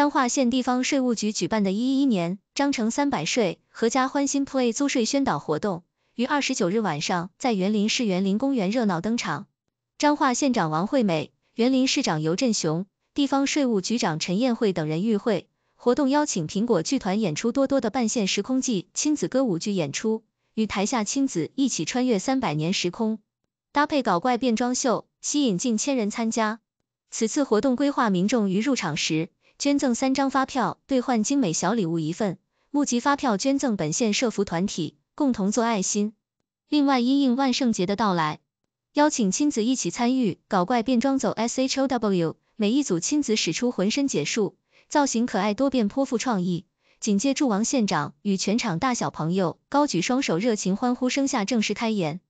彰化县地方税务局举办的一一年彰城三百税阖家欢心 Play 租税宣导活动，于二十九日晚上在园林市园林公园热闹登场。彰化县长王惠美、园林市长游振雄、地方税务局长陈燕惠等人与会。活动邀请苹果剧团演出多多的《半线时空记》亲子歌舞剧演出，与台下亲子一起穿越三百年时空，搭配搞怪变装秀，吸引近千人参加。此次活动规划民众于入场时。捐赠三张发票，兑换精美小礼物一份，募集发票捐赠本县社服团体，共同做爱心。另外，因应万圣节的到来，邀请亲子一起参与搞怪变装走 S H O W，每一组亲子使出浑身解数，造型可爱多变，颇富创意。紧接祝王县长与全场大小朋友高举双手，热情欢呼声下正式开演。